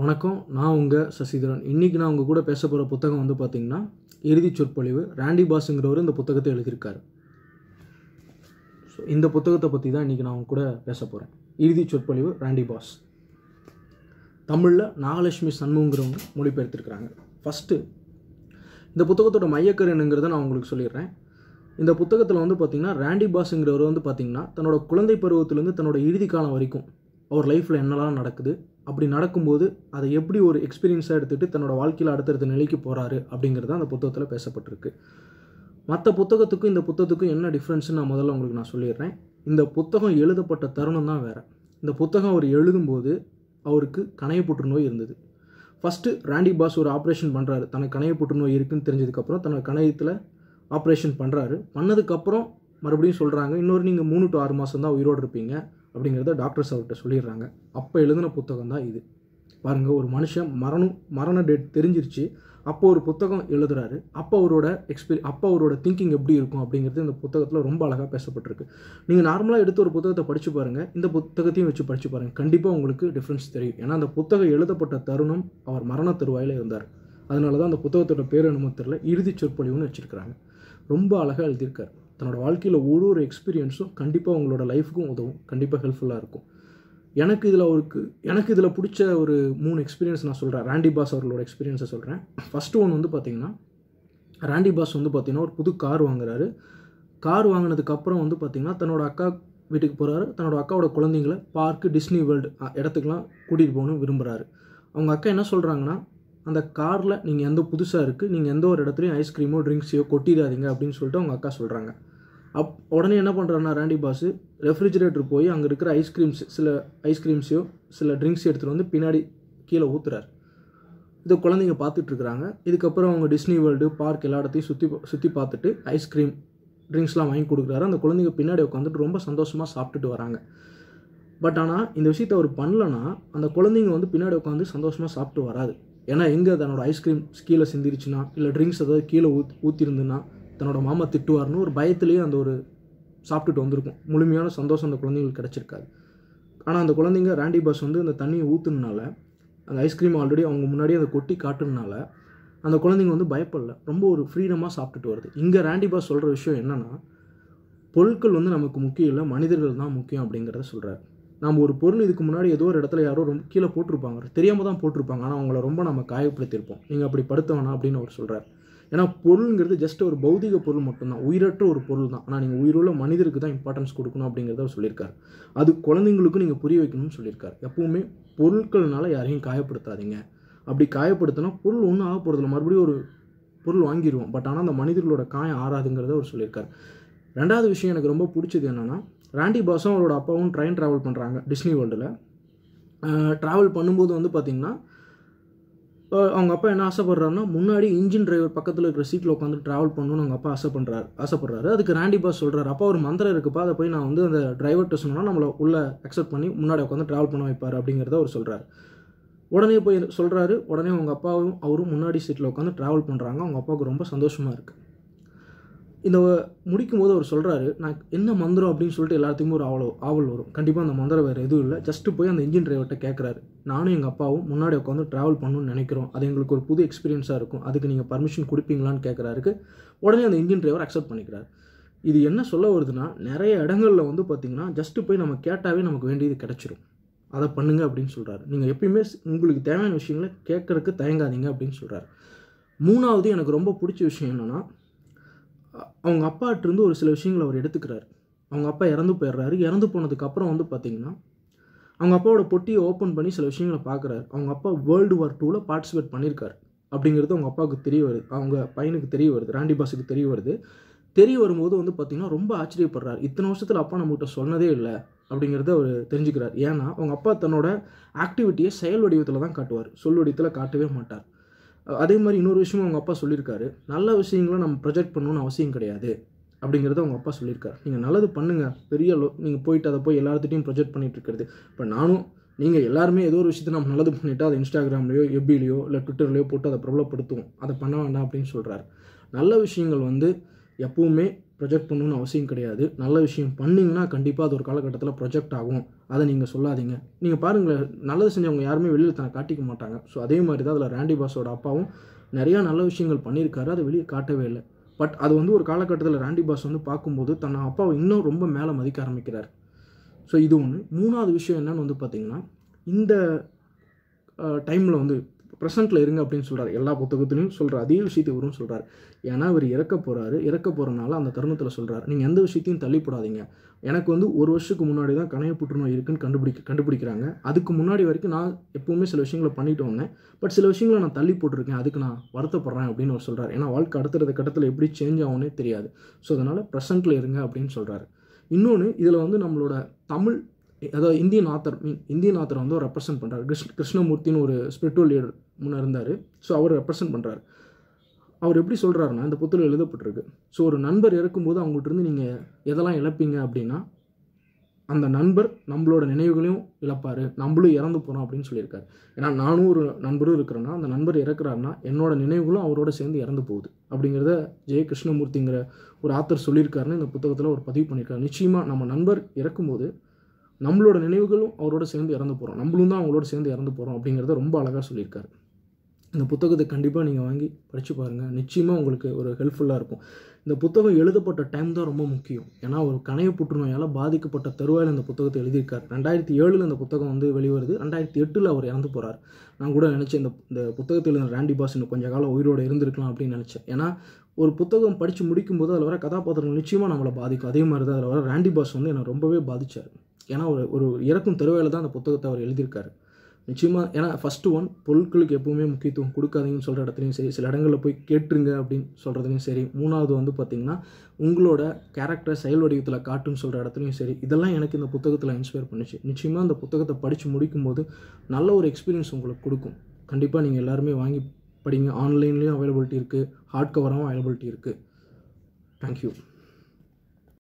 வணக்கம் நான் உங்கள் சசிதரன் இன்றைக்கி நான் உங்கள் கூட பேச போகிற புத்தகம் வந்து பார்த்திங்கன்னா இறுதி சொற்பொழிவு ராண்டி பாஸுங்கிறவர் இந்த புத்தகத்தை எழுதியிருக்காரு ஸோ இந்த புத்தகத்தை பற்றி தான் இன்றைக்கி நான் உங்க கூட பேச போகிறேன் இறுதி சொற்பொழிவு ராண்டி பாஸ் தமிழில் நாகலட்சுமி சண்முகங்கிறவங்க மொழிபெயர்த்திருக்கிறாங்க ஃபஸ்ட்டு இந்த புத்தகத்தோட மையக்கருணுங்கிறத என்னங்கிறத நான் உங்களுக்கு சொல்லிடுறேன் இந்த புத்தகத்தில் வந்து பார்த்திங்கன்னா ராண்டி பாஸுங்கிறவர் வந்து பார்த்திங்கன்னா தன்னோட குழந்தை பருவத்திலேருந்து தன்னோட இறுதி காலம் வரைக்கும் அவர் லைஃப்பில் என்னெல்லாம் நடக்குது அப்படி நடக்கும்போது அதை எப்படி ஒரு எக்ஸ்பீரியன்ஸாக எடுத்துகிட்டு தன்னோட வாழ்க்கையில் அடுத்தடுத்த நிலைக்கு போகிறாரு அப்படிங்கிறது அந்த புத்தகத்தில் பேசப்பட்டிருக்கு மற்ற புத்தகத்துக்கும் இந்த புத்தகத்துக்கும் என்ன டிஃப்ரென்ஸ்ன்னு நான் முதல்ல உங்களுக்கு நான் சொல்லிடுறேன் இந்த புத்தகம் எழுதப்பட்ட தருணம் தான் வேறு இந்த புத்தகம் அவர் எழுதும்போது அவருக்கு கணைய புற்றுநோய் இருந்தது ஃபஸ்ட்டு ராண்டி பாஸ் ஒரு ஆப்ரேஷன் பண்ணுறாரு தனக்கு கணைய புற்றுநோய் இருக்குன்னு தெரிஞ்சதுக்கப்புறம் தனக்கு கணையத்தில் ஆப்ரேஷன் பண்ணுறாரு பண்ணதுக்கப்புறம் மறுபடியும் சொல்கிறாங்க இன்னொரு நீங்கள் மூணு டு ஆறு மாதம் தான் உயிரோடு இருப்பீங்க அப்படிங்கிறத டாக்டர்ஸ் அவர்கிட்ட சொல்லிடுறாங்க அப்போ எழுதின புத்தகம் தான் இது பாருங்கள் ஒரு மனுஷன் மரணம் மரண டேட் தெரிஞ்சிருச்சு அப்போ ஒரு புத்தகம் எழுதுறாரு அப்போ அவரோட எக்ஸ்பீரி அப்போ அவரோட திங்கிங் எப்படி இருக்கும் அப்படிங்கிறது இந்த புத்தகத்தில் ரொம்ப அழகாக பேசப்பட்டிருக்கு நீங்கள் நார்மலாக எடுத்து ஒரு புத்தகத்தை படித்து பாருங்கள் இந்த புத்தகத்தையும் வச்சு படித்து பாருங்கள் கண்டிப்பாக உங்களுக்கு டிஃப்ரென்ஸ் தெரியும் ஏன்னா அந்த புத்தகம் எழுதப்பட்ட தருணம் அவர் மரண தருவாயில் இருந்தார் அதனால தான் அந்த புத்தகத்தோட பேர் இறுதிச் இறுதி சொற்பொழிவுன்னு வச்சுருக்கிறாங்க ரொம்ப அழகாக எழுதியிருக்காரு தன்னோட வாழ்க்கையில் ஒரு ஒரு எக்ஸ்பீரியன்ஸும் கண்டிப்பாக உங்களோட லைஃபுக்கும் உதவும் கண்டிப்பாக ஹெல்ப்ஃபுல்லாக இருக்கும் எனக்கு இதில் ஒரு எனக்கு இதில் பிடிச்ச ஒரு மூணு எக்ஸ்பீரியன்ஸ் நான் சொல்கிறேன் ரேண்டி பாஸ் அவர்களோட எக்ஸ்பீரியன்ஸை சொல்கிறேன் ஃபஸ்ட்டு ஒன்று வந்து பார்த்திங்கன்னா ரேண்டி பாஸ் வந்து பார்த்திங்கன்னா ஒரு புது கார் வாங்குறாரு கார் வாங்கினதுக்கப்புறம் வந்து பார்த்திங்கன்னா தன்னோட அக்கா வீட்டுக்கு போகிறாரு தன்னோட அக்காவோட குழந்தைங்கள பார்க்கு டிஸ்னி வேர்ல்டு இடத்துக்குலாம் கூட்டிகிட்டு போகணும் விரும்புகிறாரு அவங்க அக்கா என்ன சொல்கிறாங்கன்னா அந்த காரில் நீங்கள் எந்த புதுசாக இருக்குது நீங்கள் எந்த ஒரு இடத்துலையும் ஐஸ்கிரீமோ ட்ரிங்க்ஸையோ கொட்டிடாதீங்க அப்படின்னு சொல்லிட்டு அவங்க அக்கா சொல்கிறாங்க அப் உடனே என்ன பண்ணுறாருன்னா ரேண்டி பாஸு ரெஃப்ரிஜிரேட்டர் போய் அங்கே இருக்கிற ஐஸ்கிரீம்ஸ் சில ஐஸ்கிரீம்ஸையோ சில ட்ரிங்க்ஸ் எடுத்துகிட்டு வந்து பின்னாடி கீழே ஊற்றுறாரு இதை குழந்தைங்க பார்த்துட்ருக்குறாங்க இதுக்கப்புறம் அவங்க டிஸ்னி வேர்ல்டு பார்க் எல்லா இடத்தையும் சுற்றி சுற்றி பார்த்துட்டு ஐஸ்கிரீம் ட்ரிங்க்ஸ்லாம் வாங்கி கொடுக்குறாரு அந்த குழந்தைங்க பின்னாடி உட்காந்துட்டு ரொம்ப சந்தோஷமாக சாப்பிட்டுட்டு வராங்க பட் ஆனால் இந்த விஷயத்தை அவர் பண்ணலன்னா அந்த குழந்தைங்க வந்து பின்னாடி உட்காந்து சந்தோஷமாக சாப்பிட்டு வராது ஏன்னா எங்கே தன்னோட ஐஸ்கிரீம் கீழே சிந்திருச்சுன்னா இல்லை ட்ரிங்க்ஸ் ஏதாவது கீழே ஊத் ஊற்றிருந்துன்னா தன்னோட மாமா திட்டுவார்னு ஒரு பயத்துலேயே அந்த ஒரு சாப்பிட்டுட்டு வந்திருக்கும் முழுமையான சந்தோஷம் அந்த குழந்தைங்களுக்கு கிடச்சிருக்காது ஆனால் அந்த குழந்தைங்க ரேண்டி பாஸ் வந்து அந்த தண்ணியை ஊற்றுனால அந்த ஐஸ்கிரீம் ஆல்ரெடி அவங்க முன்னாடியே அதை கொட்டி காட்டுனால அந்த குழந்தைங்க வந்து பயப்படல ரொம்ப ஒரு ஃப்ரீடமாக சாப்பிட்டுட்டு வருது இங்கே ரேண்டி பாஸ் சொல்கிற விஷயம் என்னென்னா பொருட்கள் வந்து நமக்கு முக்கியம் இல்லை மனிதர்கள் தான் முக்கியம் அப்படிங்கிறத சொல்கிறார் நம்ம ஒரு பொருள் இதுக்கு முன்னாடி ஏதோ ஒரு இடத்துல யாரோ ரொம்ப கீழே போட்டிருப்பாங்க தெரியாமல் தான் போட்டிருப்பாங்க ஆனால் அவங்கள ரொம்ப நம்ம காயப்படுத்தியிருப்போம் நீங்கள் அப்படி படுத்தவனா அப்படின்னு அவர் சொல்கிறார் ஏன்னா பொருளுங்கிறது ஜஸ்ட் ஒரு பௌதிக பொருள் மட்டும்தான் உயிரற்ற ஒரு பொருள் தான் ஆனால் நீங்கள் உயிருள்ள மனிதருக்கு தான் இம்பார்ட்டன்ஸ் கொடுக்கணும் அப்படிங்கிறத அவர் சொல்லியிருக்காரு அது குழந்தைங்களுக்கும் நீங்கள் புரிய வைக்கணும்னு சொல்லியிருக்காரு எப்பவுமே பொருட்கள்னால யாரையும் காயப்படுத்தாதீங்க அப்படி காயப்படுத்தினா பொருள் ஒன்றும் ஆக போகிறதில்ல மறுபடியும் ஒரு பொருள் வாங்கிடுவோம் பட் ஆனால் அந்த மனிதர்களோட காயம் ஆறாதுங்கிறத அவர் சொல்லியிருக்காரு ரெண்டாவது விஷயம் எனக்கு ரொம்ப பிடிச்சது என்னென்னா ராண்டி பாஸும் அவரோட அப்பாவும் ட்ரெயின் ட்ராவல் பண்ணுறாங்க டிஸ்னி வேர்ல்டில் ட்ராவல் பண்ணும்போது வந்து பார்த்திங்கன்னா அவங்க அப்பா என்ன ஆசைப்படுறாருன்னா முன்னாடி இன்ஜின் டிரைவர் பக்கத்தில் இருக்கிற சீட்டில் உட்காந்து ட்ராவல் பண்ணணும்னு அவங்க அப்பா ஆசைப்படுறாரு ஆசைப்படுறாரு அதுக்கு ராண்டி பாஸ் சொல்கிறார் அப்பா ஒரு மந்திரம் இருக்குப்பா அதை போய் நான் வந்து அந்த டிரைவர்கிட்ட சொன்னால் நம்மளை உள்ளே அக்செப்ட் பண்ணி முன்னாடி உட்காந்து ட்ராவல் பண்ண வைப்பார் அப்படிங்கிறத அவர் சொல்கிறார் உடனே போய் சொல்கிறாரு உடனே அவங்க அப்பாவும் அவரும் முன்னாடி சீட்டில் உட்காந்து ட்ராவல் பண்ணுறாங்க அவங்க அப்பாவுக்கு ரொம்ப சந்தோஷமாக இருக்குது இந்த முடிக்கும் போது அவர் சொல்கிறாரு நான் என்ன மந்திரம் அப்படின்னு சொல்லிட்டு எல்லாத்துக்குமே ஒரு அவ்வளோ ஆவல் வரும் கண்டிப்பாக அந்த மந்திரம் வேறு எதுவும் இல்லை ஜஸ்ட்டு போய் அந்த இன்ஜின் டிரைவர்கிட்ட கேட்குறாரு நானும் எங்கள் அப்பாவும் முன்னாடி உட்காந்து ட்ராவல் பண்ணணும்னு நினைக்கிறோம் அது எங்களுக்கு ஒரு புது எக்ஸ்பீரியன்ஸாக இருக்கும் அதுக்கு நீங்கள் பர்மிஷன் கொடுப்பீங்களான்னு கேட்குறாருக்கு உடனே அந்த இன்ஜின் டிரைவர் அக்செப்ட் பண்ணிக்கிறார் இது என்ன சொல்ல வருதுன்னா நிறைய இடங்களில் வந்து பார்த்திங்கன்னா ஜஸ்ட்டு போய் நம்ம கேட்டாவே நமக்கு வேண்டியது கிடச்சிரும் அதை பண்ணுங்க அப்படின்னு சொல்கிறாரு நீங்கள் எப்பயுமே உங்களுக்கு தேவையான விஷயங்களை கேட்குறதுக்கு தயங்காதீங்க அப்படின்னு சொல்கிறாரு மூணாவது எனக்கு ரொம்ப பிடிச்ச விஷயம் என்னென்னா அவங்க அப்பாட்டிருந்து ஒரு சில விஷயங்களை அவர் எடுத்துக்கிறாரு அவங்க அப்பா இறந்து போயிடுறாரு இறந்து போனதுக்கப்புறம் வந்து பார்த்திங்கன்னா அவங்க அப்பாவோட பொட்டியை ஓப்பன் பண்ணி சில விஷயங்களை பார்க்குறாரு அவங்க அப்பா வேர்ல்டு வார் டூவில் பார்ட்டிசிபேட் பண்ணியிருக்காரு அப்படிங்கிறது அவங்க அப்பாவுக்கு தெரிய வருது அவங்க பையனுக்கு தெரிய வருது ராண்டி பாஸுக்கு தெரிய வருது தெரிய வரும்போது வந்து பார்த்திங்கன்னா ரொம்ப ஆச்சரியப்படுறாரு இத்தனை வருஷத்தில் அப்பா நம்மகிட்ட சொன்னதே இல்லை அப்படிங்கிறத அவர் தெரிஞ்சுக்கிறார் ஏன்னா அவங்க அப்பா தன்னோட ஆக்டிவிட்டியை செயல் வடிவத்தில் தான் காட்டுவார் சொல் வடிவத்தில் காட்டவே மாட்டார் அதே மாதிரி இன்னொரு விஷயமும் அவங்க அப்பா சொல்லியிருக்காரு நல்ல விஷயங்களை நம்ம ப்ரொஜெக்ட் பண்ணணும்னு அவசியம் கிடையாது அப்படிங்கிறத அவங்க அப்பா சொல்லியிருக்காரு நீங்கள் நல்லது பண்ணுங்கள் பெரிய லோ நீங்கள் போயிட்டு அதை போய் எல்லாத்துட்டையும் ப்ரொஜெக்ட் பண்ணிகிட்டு இருக்கிறது இப்போ நானும் நீங்கள் எல்லாருமே ஏதோ ஒரு விஷயத்தை நம்ம நல்லது பண்ணிவிட்டு அதை இன்ஸ்டாகிராம்லேயோ எப்பிலையோ இல்லை ட்விட்டர்லேயோ போட்டு அதை பிரபலப்படுத்துவோம் அதை பண்ண வேண்டாம் அப்படின்னு சொல்கிறாரு நல்ல விஷயங்கள் வந்து எப்பவுமே ப்ரொஜெக்ட் பண்ணணும்னு அவசியம் கிடையாது நல்ல விஷயம் பண்ணிங்கன்னா கண்டிப்பாக அது ஒரு காலகட்டத்தில் ப்ரொஜெக்ட் ஆகும் அதை நீங்கள் சொல்லாதீங்க நீங்கள் பாருங்கள் நல்லது செஞ்சவங்க யாருமே வெளியில் தான் காட்டிக்க மாட்டாங்க ஸோ அதே மாதிரி தான் அதில் ரேண்டி பாஸோட அப்பாவும் நிறையா நல்ல விஷயங்கள் பண்ணியிருக்காரு அதை வெளியே காட்டவே இல்லை பட் அது வந்து ஒரு காலகட்டத்தில் ரேண்டி பாஸ் வந்து பார்க்கும்போது தன்னை அப்பாவை இன்னும் ரொம்ப மேலே மதிக்க ஆரம்பிக்கிறார் ஸோ இது ஒன்று மூணாவது விஷயம் என்னன்னு வந்து பார்த்திங்கன்னா இந்த டைமில் வந்து ப்ரெசென்ட்டில் இருங்க அப்படின்னு சொல்கிறார் எல்லா புத்தகத்துலையும் சொல்கிறார் அதே விஷயத்தை வரும்னு சொல்கிறார் ஏன்னா இவர் இறக்க போகிறாரு இறக்க போகிறனால அந்த தருணத்தில் சொல்கிறார் நீங்கள் எந்த விஷயத்தையும் தள்ளிப்படாதீங்க எனக்கு வந்து ஒரு வருஷத்துக்கு முன்னாடி தான் கணைய புற்றுநோய் இருக்குன்னு கண்டுபிடி கண்டுபிடிக்கிறாங்க அதுக்கு முன்னாடி வரைக்கும் நான் எப்போவுமே சில விஷயங்களை பண்ணிட்டு வந்தேன் பட் சில விஷயங்களை நான் தள்ளி போட்டிருக்கேன் அதுக்கு நான் வருத்தப்படுறேன் அப்படின்னு அவர் சொல்கிறார் ஏன்னா வாழ்க்கை அடுத்தடுத்த கட்டத்தில் எப்படி சேஞ்ச் ஆகும்னே தெரியாது ஸோ அதனால் ப்ரெசென்ட்டில் இருங்க அப்படின்னு சொல்கிறார் இன்னொன்று இதில் வந்து நம்மளோட தமிழ் அதாவது இந்தியன் ஆத்தர் மீன் இந்தியன் ஆத்தரை வந்து அவர் ரெப்ரசென்ட் பண்ணுறாரு கிருஷ்ண கிருஷ்ணமூர்த்தின்னு ஒரு ஸ்பிரிச்சுவல் லீடர் முன்னே இருந்தார் ஸோ அவர் ரெப்ரசென்ட் பண்ணுறாரு அவர் எப்படி சொல்கிறாருன்னா இந்த புத்தகம் எழுதப்பட்டிருக்கு ஸோ ஒரு நண்பர் இறக்கும்போது அவங்கள்ட்ட நீங்கள் எதெல்லாம் இழப்பீங்க அப்படின்னா அந்த நண்பர் நம்மளோட நினைவுகளையும் இழப்பார் நம்மளும் இறந்து போகிறோம் அப்படின்னு சொல்லியிருக்காரு ஏன்னா நானும் ஒரு நண்பரும் இருக்கிறேன்னா அந்த நண்பர் இறக்குறாருன்னா என்னோடய நினைவுகளும் அவரோட சேர்ந்து இறந்து போகுது அப்படிங்கிறத ஜெய கிருஷ்ணமூர்த்திங்கிற ஒரு ஆத்தர் சொல்லியிருக்காருன்னு இந்த புத்தகத்தில் ஒரு பதிவு பண்ணியிருக்காரு நிச்சயமாக நம்ம நண்பர் இறக்கும்போது நம்மளோட நினைவுகளும் அவரோட சேர்ந்து இறந்து போகிறோம் நம்மளும் தான் அவங்களோட சேர்ந்து இறந்து போகிறோம் அப்படிங்கிறத ரொம்ப அழகாக சொல்லியிருக்காரு இந்த புத்தகத்தை கண்டிப்பாக நீங்கள் வாங்கி படித்து பாருங்கள் நிச்சயமாக உங்களுக்கு ஒரு ஹெல்ப்ஃபுல்லாக இருக்கும் இந்த புத்தகம் எழுதப்பட்ட டைம் தான் ரொம்ப முக்கியம் ஏன்னா ஒரு கனைய புற்றுநோயால் பாதிக்கப்பட்ட தருவாயில் இந்த புத்தகத்தை எழுதியிருக்காரு ரெண்டாயிரத்தி ஏழில் இந்த புத்தகம் வந்து வெளிவருது ரெண்டாயிரத்தி எட்டில் அவர் இறந்து போகிறார் நான் கூட நினச்சேன் இந்த இந்த புத்தகத்தில் இருந்த ரேண்டி பாஸ் இன்னும் கொஞ்சம் காலம் உயிரோடு இருந்திருக்கலாம் அப்படின்னு நினச்சேன் ஏன்னா ஒரு புத்தகம் படித்து முடிக்கும்போது அதில் வர கதாபாத்திரங்கள் நிச்சயமாக நம்மளை பாதிக்கும் அதே மாதிரி தான் அதில் வர ரேண்டி பாஸ் வந்து என்னை ரொம்பவே பாதித்தார் ஏன்னா ஒரு ஒரு இறக்கும் தருவையில் தான் அந்த புத்தகத்தை அவர் எழுதியிருக்காரு நிச்சயமாக ஏன்னா ஃபஸ்ட்டு ஒன் பொருட்களுக்கு எப்போவுமே முக்கியத்துவம் கொடுக்காதீங்கன்னு சொல்கிற இடத்துலையும் சரி சில இடங்களில் போய் கேட்டுருங்க அப்படின்னு சொல்கிறதுலையும் சரி மூணாவது வந்து பார்த்திங்கன்னா உங்களோட கேரக்டர் செயல் வடிவத்தில் காட்டுன்னு சொல்கிற இடத்துலையும் சரி இதெல்லாம் எனக்கு இந்த புத்தகத்தில் இன்ஸ்பயர் பண்ணுச்சு நிச்சயமாக அந்த புத்தகத்தை படித்து முடிக்கும்போது நல்ல ஒரு எக்ஸ்பீரியன்ஸ் உங்களுக்கு கொடுக்கும் கண்டிப்பாக நீங்கள் எல்லாருமே வாங்கி படிங்க ஆன்லைன்லேயும் அவைலபிலிட்டி இருக்குது ஹார்ட் கவராகவும் அவைலபிலிட்டி இருக்குது தேங்க்யூ